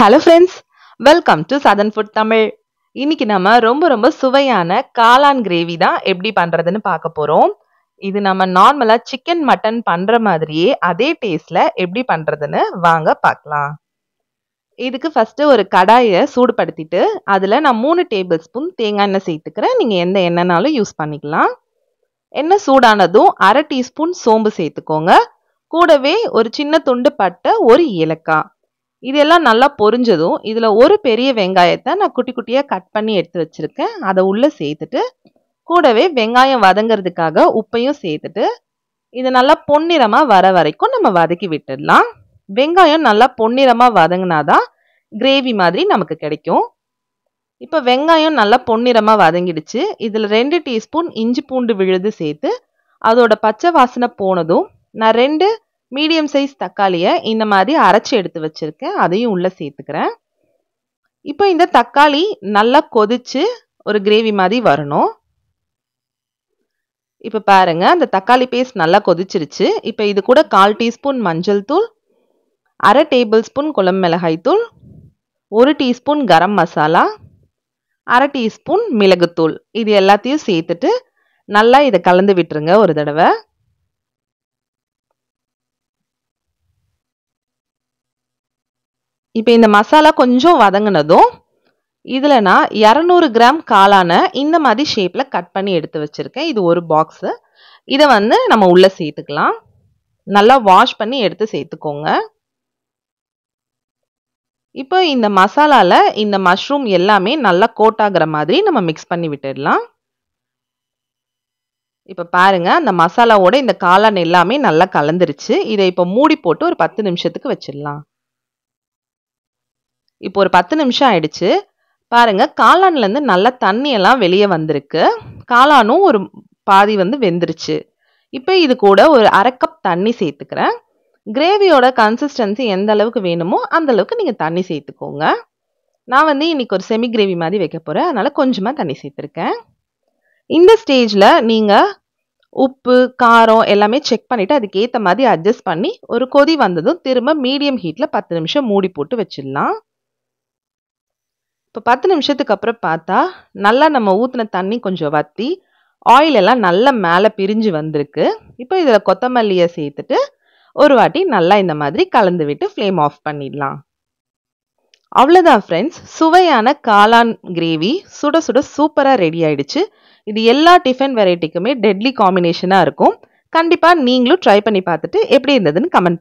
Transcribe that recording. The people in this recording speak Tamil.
hello friends welcome to southern food Tamil இன்னைக்கு நம்ம ரொம்ப ரொம்ப சுவையான காளான் கிரேவி தான் எப்படி பண்ணுறதுன்னு பார்க்க போகிறோம் இது நம்ம நார்மலாக சிக்கன் மட்டன் பண்ணுற மாதிரியே அதே டேஸ்டில் எப்படி பண்ணுறதுன்னு வாங்க பார்க்கலாம் இதுக்கு ஃபஸ்ட்டு ஒரு கடாயை சூடுபடுத்திட்டு அதில் நான் மூணு டேபிள் ஸ்பூன் தேங்காய் எண்ணெய் சேர்த்துக்கிறேன் நீங்கள் எந்த எண்ணெய்னாலும் யூஸ் பண்ணிக்கலாம் எண்ணெய் சூடானதும் அரை டீஸ்பூன் சோம்பு சேர்த்துக்கோங்க கூடவே ஒரு சின்ன துண்டு பட்ட ஒரு ஏலக்காய் இதெல்லாம் நல்லா பொரிஞ்சதும் இதில் ஒரு பெரிய வெங்காயத்தை நான் குட்டி குட்டியாக கட் பண்ணி எடுத்து வச்சுருக்கேன் அதை உள்ளே சேர்த்துட்டு கூடவே வெங்காயம் வதங்கிறதுக்காக உப்பையும் சேர்த்துட்டு இது நல்லா பொன்னிறமாக வர வரைக்கும் நம்ம வதக்கி விட்டுடலாம் வெங்காயம் நல்லா பொன்னிறமாக வதங்கினாதான் கிரேவி மாதிரி நமக்கு கிடைக்கும் இப்போ வெங்காயம் நல்லா பொன்னிறமாக வதங்கிடுச்சு இதில் ரெண்டு டீஸ்பூன் இஞ்சி பூண்டு விழுது சேர்த்து அதோட பச்சை வாசனை போனதும் நான் ரெண்டு மீடியம் சைஸ் தக்காளியை இந்த மாதிரி அரைச்சி எடுத்து வச்சுருக்கேன் அதையும் உள்ளே சேர்த்துக்கிறேன் இப்போ இந்த தக்காளி நல்லா கொதித்து ஒரு கிரேவி மாதிரி வரணும் இப்போ பாருங்கள் அந்த தக்காளி பேஸ்ட் நல்லா கொதிச்சிருச்சு இப்போ இது கூட கால் டீஸ்பூன் மஞ்சள் தூள் அரை டேபிள் ஸ்பூன் குளம் மிளகாய் தூள் ஒரு டீஸ்பூன் கரம் மசாலா அரை டீஸ்பூன் மிளகுத்தூள் இது எல்லாத்தையும் சேர்த்துட்டு நல்லா இதை கலந்து விட்டுருங்க ஒரு தடவை இப்போ இந்த மசாலா கொஞ்சம் வதங்கினதும் இதில் நான் இரநூறு கிராம் காளான இந்த மாதிரி ஷேப்பில் கட் பண்ணி எடுத்து வச்சுருக்கேன் இது ஒரு பாக்ஸு இதை வந்து நம்ம உள்ளே சேர்த்துக்கலாம் நல்லா வாஷ் பண்ணி எடுத்து சேர்த்துக்கோங்க இப்போ இந்த மசாலாவில் இந்த மஷ்ரூம் எல்லாமே நல்லா கோட் ஆகிற மாதிரி நம்ம மிக்ஸ் பண்ணி விட்டுடலாம் இப்போ பாருங்கள் அந்த மசாலாவோட இந்த காளான் எல்லாமே நல்லா கலந்துருச்சு இதை இப்போ மூடி போட்டு ஒரு பத்து நிமிஷத்துக்கு வச்சிடலாம் இப்போ ஒரு பத்து நிமிஷம் ஆயிடுச்சு பாருங்க காளான்லேருந்து நல்லா தண்ணியெல்லாம் வெளியே வந்திருக்கு காளானும் ஒரு பாதி வந்து வெந்துருச்சு இப்போ இது கூட ஒரு அரை கப் தண்ணி சேர்த்துக்கிறேன் கிரேவியோட கன்சிஸ்டன்சி எந்த அளவுக்கு வேணுமோ அந்த அளவுக்கு நீங்கள் தண்ணி சேர்த்துக்கோங்க நான் வந்து இன்றைக்கி ஒரு செமி கிரேவி மாதிரி வைக்க போகிறேன் அதனால் கொஞ்சமாக தண்ணி சேர்த்துருக்கேன் இந்த ஸ்டேஜில் நீங்கள் உப்பு காரம் எல்லாமே செக் பண்ணிவிட்டு அதுக்கேற்ற மாதிரி அட்ஜஸ்ட் பண்ணி ஒரு கொதி வந்ததும் திரும்ப மீடியம் ஹீட்டில் பத்து நிமிஷம் மூடி போட்டு வச்சிடலாம் இப்போ பத்து நிமிஷத்துக்கு அப்புறம் பார்த்தா நல்லா நம்ம ஊற்றின தண்ணி கொஞ்சம் வற்றி ஆயில் எல்லாம் நல்லா மேலே பிரிஞ்சு வந்திருக்கு இப்போ இதில் கொத்தமல்லியை சேர்த்துட்டு ஒரு வாட்டி நல்லா இந்த மாதிரி கலந்து விட்டு ஃப்ளேம் ஆஃப் பண்ணிடலாம் அவ்வளோதான் ஃப்ரெண்ட்ஸ் சுவையான காளான் கிரேவி சுட சுட சூப்பராக ரெடி ஆயிடுச்சு இது எல்லா டிஃபன் வெரைட்டிக்குமே டெட்லி காம்பினேஷனாக இருக்கும் கண்டிப்பாக நீங்களும் ட்ரை பண்ணி பார்த்துட்டு எப்படி இருந்ததுன்னு கமெண்ட்